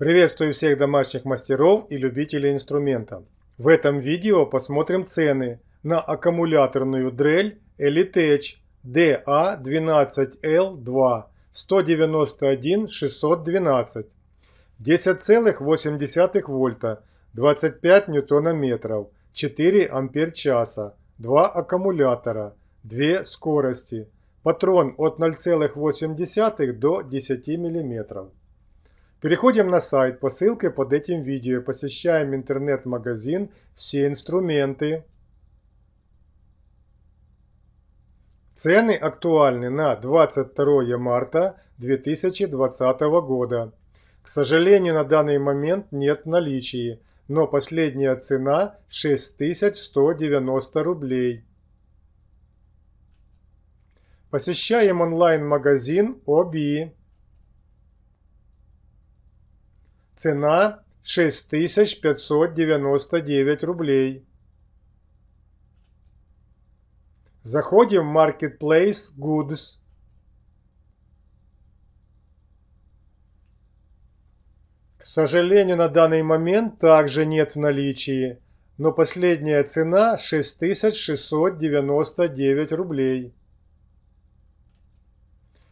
Приветствую всех домашних мастеров и любителей инструмента. В этом видео посмотрим цены на аккумуляторную дрель Elitech DA12L2 191 612 10,8 вольта 25 ньютона 4 ампер-часа 2 аккумулятора 2 скорости Патрон от 0,8 до 10 миллиметров. Переходим на сайт по ссылке под этим видео, посещаем интернет-магазин, все инструменты. Цены актуальны на 22 марта 2020 года. К сожалению, на данный момент нет наличия, но последняя цена 6190 рублей. Посещаем онлайн-магазин OBI. Цена 6599 рублей. Заходим в Marketplace Goods. К сожалению, на данный момент также нет в наличии, но последняя цена 6699 рублей.